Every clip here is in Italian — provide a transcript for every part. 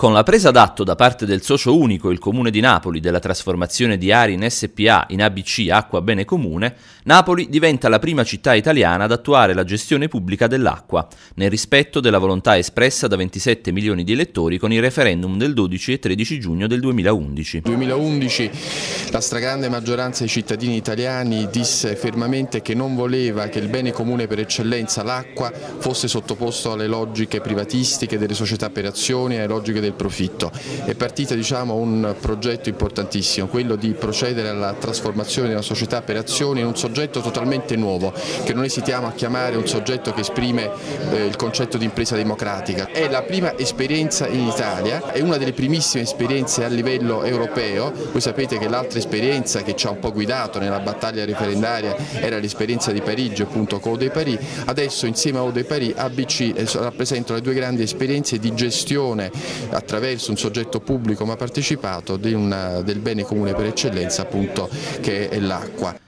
Con la presa d'atto da parte del socio unico, il Comune di Napoli, della trasformazione di Ari in SPA in ABC Acqua Bene Comune, Napoli diventa la prima città italiana ad attuare la gestione pubblica dell'acqua, nel rispetto della volontà espressa da 27 milioni di elettori con il referendum del 12 e 13 giugno del 2011. Nel 2011 la stragrande maggioranza dei cittadini italiani disse fermamente che non voleva che il bene comune per eccellenza, l'acqua, fosse sottoposto alle logiche privatistiche delle società per azioni, alle logiche dei del profitto. È partito diciamo, un progetto importantissimo, quello di procedere alla trasformazione di una società per azioni in un soggetto totalmente nuovo, che non esitiamo a chiamare un soggetto che esprime eh, il concetto di impresa democratica. È la prima esperienza in Italia, è una delle primissime esperienze a livello europeo, voi sapete che l'altra esperienza che ci ha un po' guidato nella battaglia referendaria era l'esperienza di Parigi, appunto con Ode Paris, adesso insieme a Ode Paris ABC eh, rappresentano le due grandi esperienze di gestione attraverso un soggetto pubblico ma partecipato una, eh, del bene comune per eccellenza appunto che è l'acqua.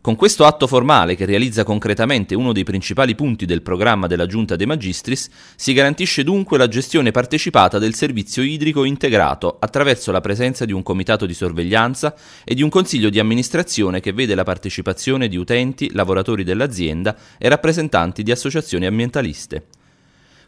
Con questo atto formale, che realizza concretamente uno dei principali punti del programma della Giunta dei Magistris, si garantisce dunque la gestione partecipata del servizio idrico integrato attraverso la presenza di un comitato di sorveglianza e di un consiglio di amministrazione che vede la partecipazione di utenti, lavoratori dell'azienda e rappresentanti di associazioni ambientaliste.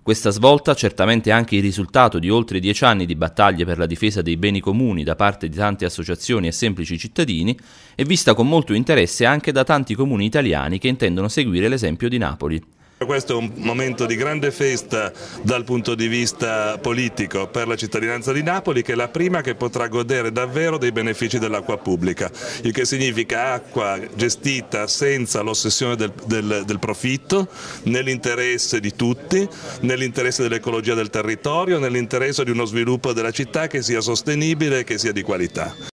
Questa svolta, certamente anche il risultato di oltre dieci anni di battaglie per la difesa dei beni comuni da parte di tante associazioni e semplici cittadini, è vista con molto interesse anche da tanti comuni italiani che intendono seguire l'esempio di Napoli. Questo è un momento di grande festa dal punto di vista politico per la cittadinanza di Napoli che è la prima che potrà godere davvero dei benefici dell'acqua pubblica, il che significa acqua gestita senza l'ossessione del, del, del profitto, nell'interesse di tutti, nell'interesse dell'ecologia del territorio, nell'interesse di uno sviluppo della città che sia sostenibile e che sia di qualità.